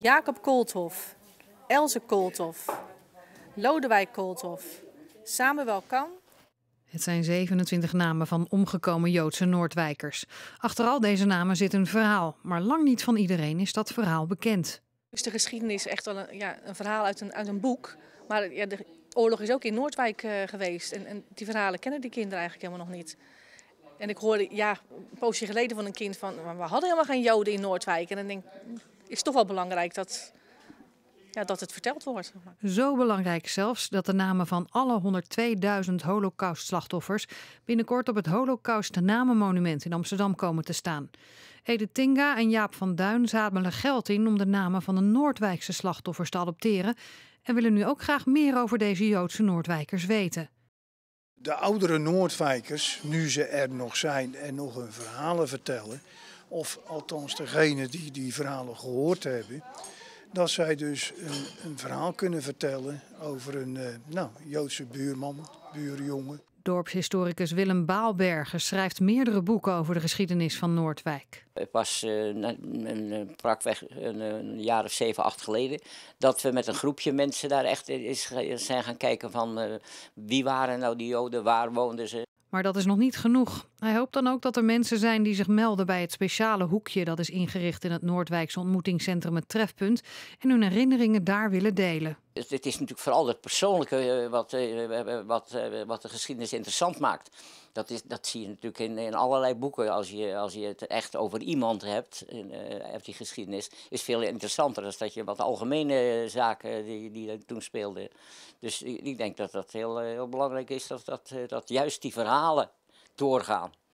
Jacob Koolthof, Elze Koolthof, Lodewijk Koolthof, Samuel Kan. Het zijn 27 namen van omgekomen Joodse Noordwijkers. Achter al deze namen zit een verhaal, maar lang niet van iedereen is dat verhaal bekend. Is dus de geschiedenis echt al een, ja, een verhaal uit een, uit een, boek? Maar ja, de oorlog is ook in Noordwijk eh, geweest en, en die verhalen kennen die kinderen eigenlijk helemaal nog niet. En ik hoorde ja, een poosje geleden van een kind van, we hadden helemaal geen Joden in Noordwijk. En dan denk ik, is toch wel belangrijk dat, ja, dat het verteld wordt. Zo belangrijk zelfs dat de namen van alle 102.000 Holocaust slachtoffers binnenkort op het Holocaust Namenmonument in Amsterdam komen te staan. Ede Tinga en Jaap van Duin zamelen geld in om de namen van de Noordwijkse slachtoffers te adopteren en willen nu ook graag meer over deze Joodse Noordwijkers weten. De oudere Noordwijkers, nu ze er nog zijn en nog hun verhalen vertellen, of althans degenen die die verhalen gehoord hebben, dat zij dus een, een verhaal kunnen vertellen over een eh, nou, Joodse buurman, buurjongen dorpshistoricus Willem Baalberger schrijft meerdere boeken over de geschiedenis van Noordwijk. Het was eh, een, prakweg eh, eh, een, jaar of zeven, acht geleden dat we met een groepje mensen daar echt is, zijn gaan kijken van wie waren nou die Joden, waar woonden ze. Maar dat is nog niet genoeg. Hij hoopt dan ook dat er mensen zijn die zich melden bij het speciale hoekje dat is ingericht in het Noordwijkse ontmoetingscentrum Het Trefpunt en hun herinneringen daar willen delen het, is natuurlijk vooral het persoonlijke eh, wat, eh, eh, wat, wat de geschiedenis interessant maakt. Dat, is, dat zie je natuurlijk in, in allerlei boeken. Als je, als je het echt over iemand hebt, in, hebt die geschiedenis, is veel interessanter dan dat je wat algemene zaken die, die toen speelden. Dus ik denk dat dat heel, heel belangrijk is, dat, dat, dat juist die verhalen doorgaan.